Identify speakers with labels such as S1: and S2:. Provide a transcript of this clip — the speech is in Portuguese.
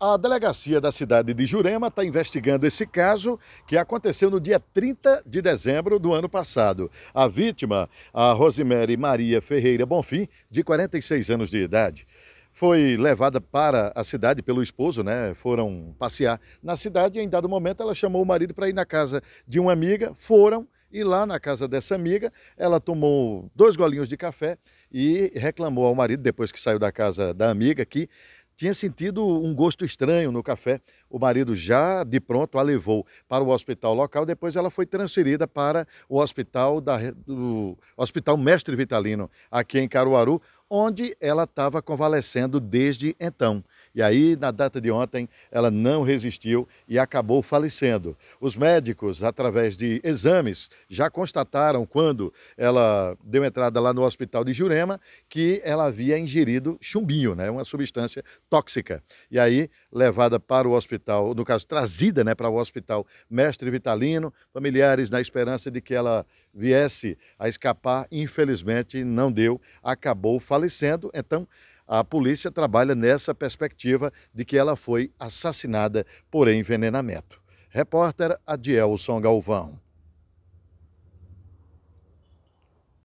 S1: A delegacia da cidade de Jurema está investigando esse caso que aconteceu no dia 30 de dezembro do ano passado. A vítima, a Rosemary Maria Ferreira Bonfim, de 46 anos de idade foi levada para a cidade pelo esposo, né? Foram passear na cidade e em dado momento ela chamou o marido para ir na casa de uma amiga, foram e lá na casa dessa amiga, ela tomou dois golinhos de café e reclamou ao marido depois que saiu da casa da amiga que tinha sentido um gosto estranho no café. O marido já de pronto a levou para o hospital local, depois ela foi transferida para o hospital, da, do, hospital Mestre Vitalino, aqui em Caruaru, onde ela estava convalescendo desde então. E aí, na data de ontem, ela não resistiu e acabou falecendo. Os médicos, através de exames, já constataram quando ela deu entrada lá no hospital de Jurema que ela havia ingerido chumbinho, né, uma substância tóxica. E aí, levada para o hospital, no caso, trazida né, para o hospital Mestre Vitalino, familiares na esperança de que ela viesse a escapar, infelizmente não deu, acabou falecendo falecendo, então a polícia trabalha nessa perspectiva de que ela foi assassinada por envenenamento. Repórter Adielson Galvão.